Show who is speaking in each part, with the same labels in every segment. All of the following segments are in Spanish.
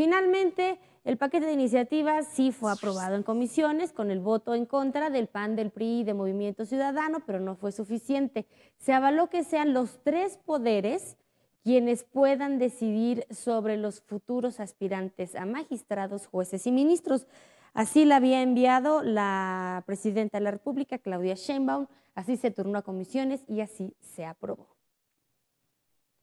Speaker 1: Finalmente, el paquete de iniciativas sí fue aprobado en comisiones con el voto en contra del PAN, del PRI y de Movimiento Ciudadano, pero no fue suficiente. Se avaló que sean los tres poderes quienes puedan decidir sobre los futuros aspirantes a magistrados, jueces y ministros. Así la había enviado la presidenta de la República, Claudia Sheinbaum, así se turnó a comisiones y así se aprobó.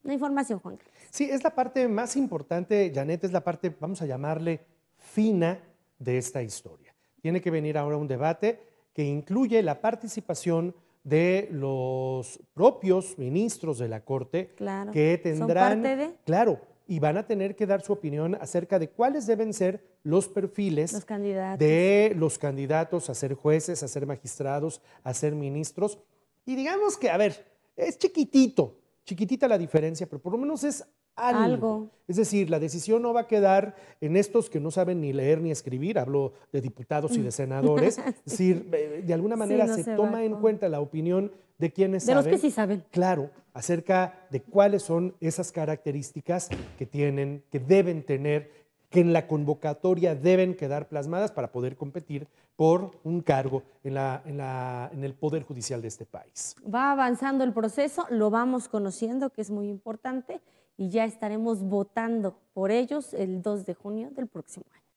Speaker 2: La información, Juan Sí, es la parte más importante, Janet, es la parte, vamos a llamarle, fina de esta historia. Tiene que venir ahora un debate que incluye la participación de los propios ministros de la Corte que tendrán, claro, y van a tener que dar su opinión acerca de cuáles deben ser los perfiles de los candidatos a ser jueces, a ser magistrados, a ser ministros. Y digamos que, a ver, es chiquitito, chiquitita la diferencia, pero por lo menos es algo. Es decir, la decisión no va a quedar en estos que no saben ni leer ni escribir, hablo de diputados y de senadores, es decir, eh, de alguna manera se, toma en cuenta la opinión de quienes son saben. De los que sí saben. Claro, acerca de cuáles son esas características que tienen, que deben tener en la convocatoria deben quedar plasmadas para poder competir por un cargo en, en el Poder Judicial de este país.
Speaker 1: Va avanzando el proceso, lo vamos conociendo, que es muy importante, y ya estaremos votando por ellos el 2 de junio del próximo año.